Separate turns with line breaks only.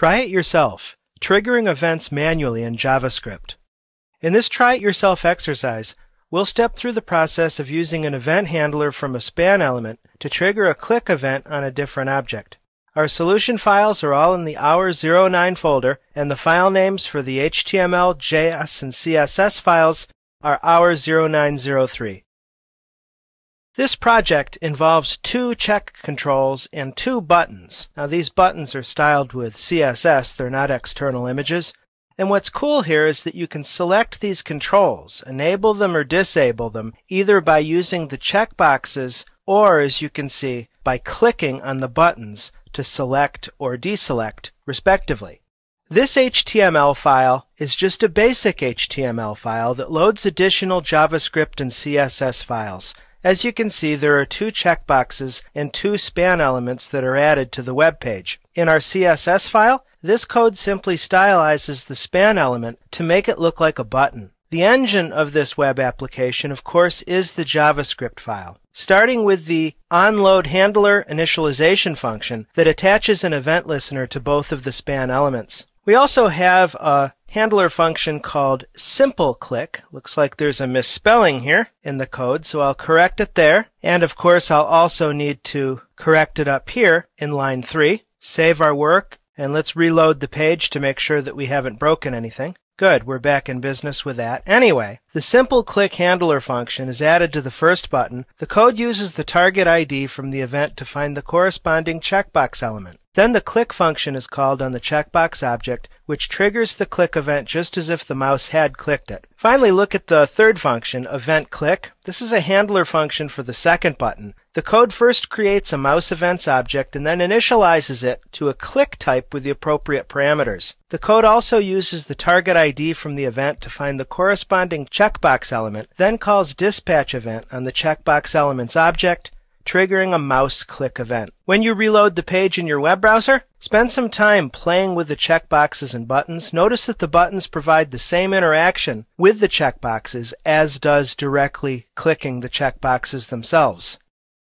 Try it yourself, triggering events manually in JavaScript. In this try it yourself exercise, we'll step through the process of using an event handler from a span element to trigger a click event on a different object. Our solution files are all in the hour09 folder, and the file names for the HTML, JS, and CSS files are hour0903. This project involves two check controls and two buttons. Now these buttons are styled with CSS, they're not external images. And what's cool here is that you can select these controls, enable them or disable them, either by using the checkboxes or, as you can see, by clicking on the buttons to select or deselect, respectively. This HTML file is just a basic HTML file that loads additional JavaScript and CSS files. As you can see, there are two checkboxes and two span elements that are added to the web page. In our CSS file, this code simply stylizes the span element to make it look like a button. The engine of this web application, of course, is the JavaScript file. Starting with the onload handler initialization function that attaches an event listener to both of the span elements. We also have a handler function called simple click. Looks like there's a misspelling here in the code, so I'll correct it there. And of course, I'll also need to correct it up here in line three. Save our work and let's reload the page to make sure that we haven't broken anything. Good, we're back in business with that. Anyway, the simple click handler function is added to the first button. The code uses the target ID from the event to find the corresponding checkbox element. Then the click function is called on the checkbox object, which triggers the click event just as if the mouse had clicked it. Finally, look at the third function, event click. This is a handler function for the second button. The code first creates a mouse events object and then initializes it to a click type with the appropriate parameters. The code also uses the target ID from the event to find the corresponding checkbox element, then calls dispatch event on the checkbox element's object triggering a mouse click event. When you reload the page in your web browser, spend some time playing with the checkboxes and buttons. Notice that the buttons provide the same interaction with the checkboxes as does directly clicking the checkboxes themselves.